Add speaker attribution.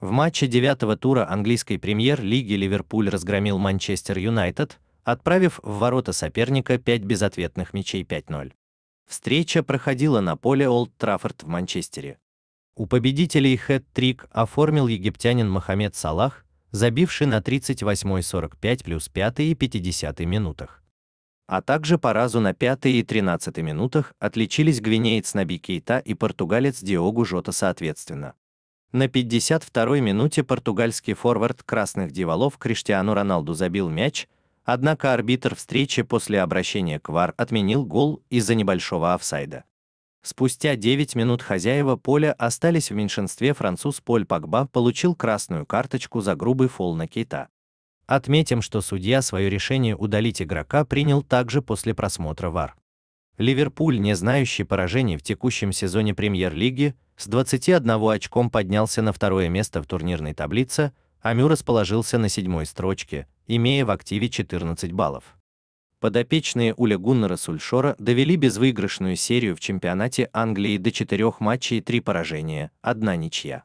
Speaker 1: В матче девятого тура английской премьер-лиги Ливерпуль разгромил Манчестер Юнайтед, отправив в ворота соперника 5 безответных мячей 5-0. Встреча проходила на поле Олд Траффорд в Манчестере. У победителей хэт-трик оформил египтянин Мохаммед Салах, забивший на 38 й 45 плюс 5 и 50 минутах. А также по разу на 5 и 13 минутах отличились гвинеец Наби Кейта и португалец Диогу Жота соответственно. На 52-й минуте португальский форвард красных дьяволов Криштиану Роналду забил мяч, однако арбитр встречи после обращения к ВАР отменил гол из-за небольшого офсайда. Спустя 9 минут хозяева поля остались в меньшинстве француз Поль Пагба получил красную карточку за грубый фол на Кита. Отметим, что судья свое решение удалить игрока принял также после просмотра ВАР. Ливерпуль, не знающий поражений в текущем сезоне Премьер-лиги, с 21 очком поднялся на второе место в турнирной таблице, а Амю расположился на седьмой строчке, имея в активе 14 баллов. Подопечные Уля Гуннера Сульшора довели безвыигрышную серию в чемпионате Англии до четырех матчей и три поражения, одна ничья.